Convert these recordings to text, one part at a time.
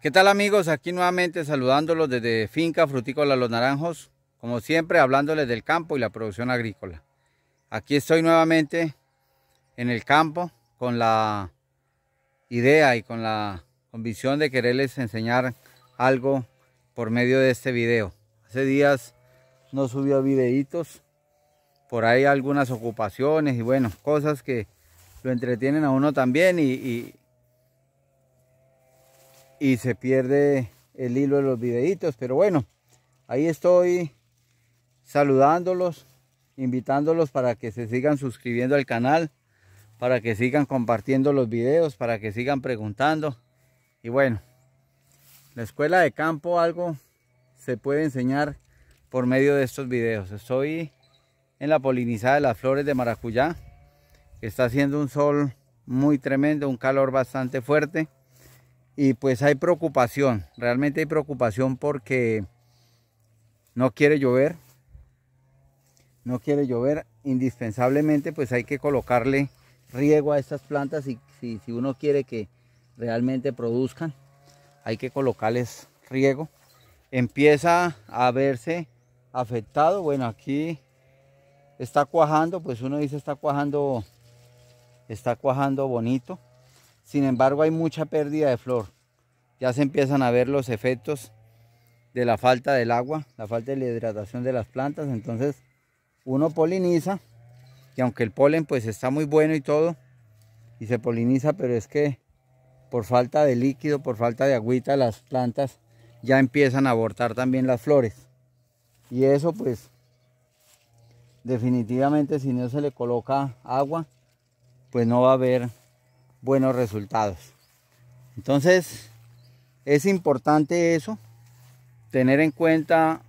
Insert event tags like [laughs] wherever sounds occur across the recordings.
¿Qué tal amigos? Aquí nuevamente saludándolos desde Finca Frutícola Los Naranjos, como siempre hablándoles del campo y la producción agrícola. Aquí estoy nuevamente en el campo con la idea y con la convicción de quererles enseñar algo por medio de este video. Hace días no subía videitos, por ahí algunas ocupaciones y bueno, cosas que lo entretienen a uno también y, y se pierde el hilo de los videitos. Pero bueno, ahí estoy saludándolos, invitándolos para que se sigan suscribiendo al canal, para que sigan compartiendo los videos, para que sigan preguntando. Y bueno, la escuela de campo algo se puede enseñar por medio de estos videos. Estoy en la polinizada de las flores de maracuyá. Está haciendo un sol muy tremendo, un calor bastante fuerte y pues hay preocupación, realmente hay preocupación porque no quiere llover, no quiere llover, indispensablemente pues hay que colocarle riego a estas plantas y si, si uno quiere que realmente produzcan, hay que colocarles riego. Empieza a verse afectado, bueno aquí está cuajando, pues uno dice está cuajando, está cuajando bonito sin embargo, hay mucha pérdida de flor. Ya se empiezan a ver los efectos de la falta del agua, la falta de hidratación de las plantas. Entonces, uno poliniza, y aunque el polen pues está muy bueno y todo, y se poliniza, pero es que por falta de líquido, por falta de agüita, las plantas ya empiezan a abortar también las flores. Y eso pues definitivamente si no se le coloca agua, pues no va a haber buenos resultados. Entonces, es importante eso, tener en cuenta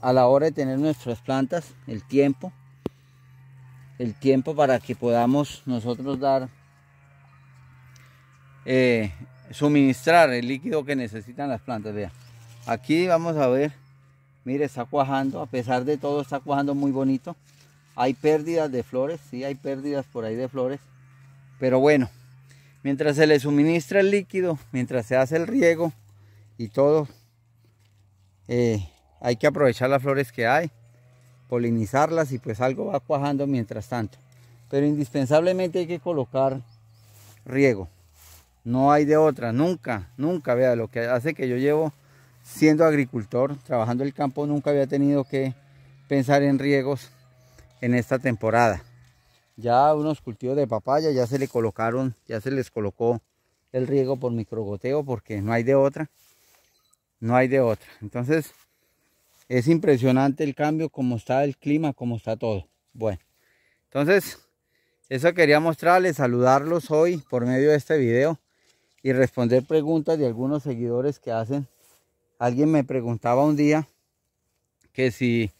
a la hora de tener nuestras plantas, el tiempo, el tiempo para que podamos nosotros dar, eh, suministrar el líquido que necesitan las plantas. Vea, aquí vamos a ver, mire, está cuajando, a pesar de todo está cuajando muy bonito. Hay pérdidas de flores, sí, hay pérdidas por ahí de flores pero bueno, mientras se le suministra el líquido, mientras se hace el riego y todo, eh, hay que aprovechar las flores que hay, polinizarlas y pues algo va cuajando mientras tanto. Pero indispensablemente hay que colocar riego. No hay de otra, nunca, nunca, vea, lo que hace que yo llevo siendo agricultor, trabajando el campo, nunca había tenido que pensar en riegos en esta temporada ya unos cultivos de papaya ya se le colocaron, ya se les colocó el riego por microgoteo porque no hay de otra, no hay de otra. Entonces es impresionante el cambio, como está el clima, como está todo. Bueno, entonces eso quería mostrarles, saludarlos hoy por medio de este video y responder preguntas de algunos seguidores que hacen. Alguien me preguntaba un día que si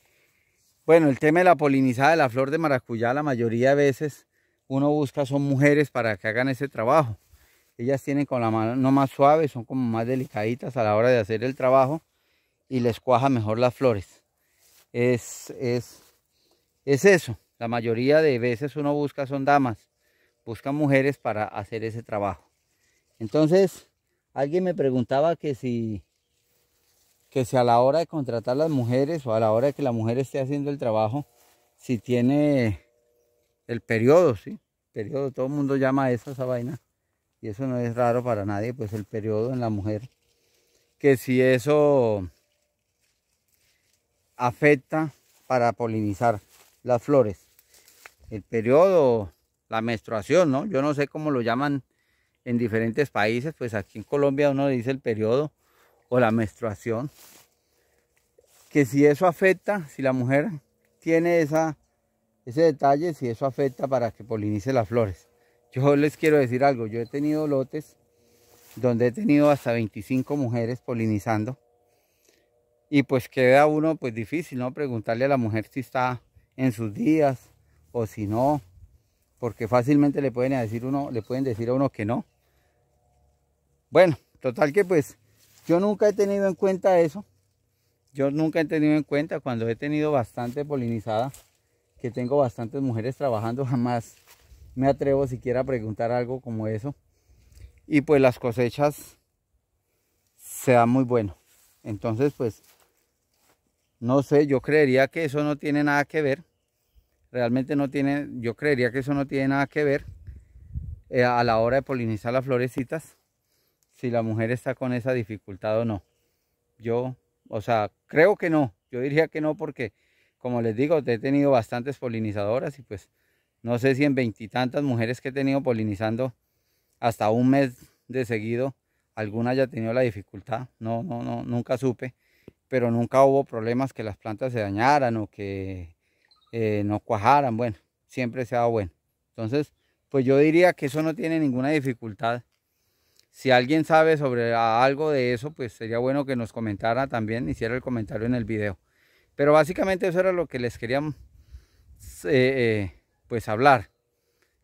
bueno, el tema de la polinizada de la flor de maracuyá, la mayoría de veces uno busca son mujeres para que hagan ese trabajo. Ellas tienen con la mano más suave, son como más delicaditas a la hora de hacer el trabajo y les cuaja mejor las flores. Es, es, es eso. La mayoría de veces uno busca son damas, busca mujeres para hacer ese trabajo. Entonces, alguien me preguntaba que si que si a la hora de contratar las mujeres o a la hora de que la mujer esté haciendo el trabajo, si tiene el periodo, ¿sí? Periodo, todo el mundo llama a eso esa vaina. Y eso no es raro para nadie, pues el periodo en la mujer. Que si eso afecta para polinizar las flores. El periodo, la menstruación, ¿no? Yo no sé cómo lo llaman en diferentes países, pues aquí en Colombia uno dice el periodo o la menstruación. Que si eso afecta, si la mujer tiene esa, ese detalle, si eso afecta para que polinice las flores. Yo les quiero decir algo, yo he tenido lotes donde he tenido hasta 25 mujeres polinizando y pues queda uno pues difícil, ¿no? Preguntarle a la mujer si está en sus días o si no, porque fácilmente le pueden decir uno, le pueden decir a uno que no. Bueno, total que pues yo nunca he tenido en cuenta eso. Yo nunca he tenido en cuenta cuando he tenido bastante polinizada, que tengo bastantes mujeres trabajando, [laughs] jamás me atrevo siquiera a preguntar algo como eso. Y pues las cosechas se dan muy bueno. Entonces, pues, no sé, yo creería que eso no tiene nada que ver. Realmente no tiene, yo creería que eso no tiene nada que ver eh, a la hora de polinizar las florecitas si la mujer está con esa dificultad o no. Yo, o sea, creo que no. Yo diría que no porque, como les digo, he tenido bastantes polinizadoras y pues no sé si en veintitantas mujeres que he tenido polinizando hasta un mes de seguido, alguna haya tenido la dificultad. No, no, no, nunca supe. Pero nunca hubo problemas que las plantas se dañaran o que eh, no cuajaran. Bueno, siempre se ha dado bueno. Entonces, pues yo diría que eso no tiene ninguna dificultad si alguien sabe sobre algo de eso, pues sería bueno que nos comentara también, hiciera el comentario en el video. Pero básicamente eso era lo que les quería eh, eh, pues hablar.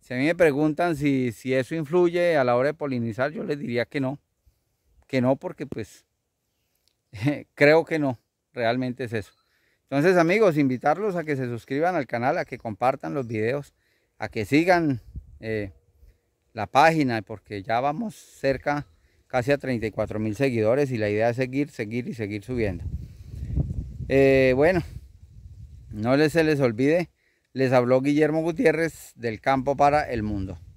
Si a mí me preguntan si, eso influye a la hora de polinizar, yo les diría que no. Que no porque pues [laughs] creo que no, realmente es eso. Entonces amigos, invitarlos a que se suscriban al canal, a que compartan los videos, a que sigan eh, la página, porque ya vamos cerca casi a 34 mil seguidores y la idea es seguir, seguir y seguir subiendo. Eh, bueno, no les, se les olvide, les habló Guillermo Gutiérrez del campo para el mundo.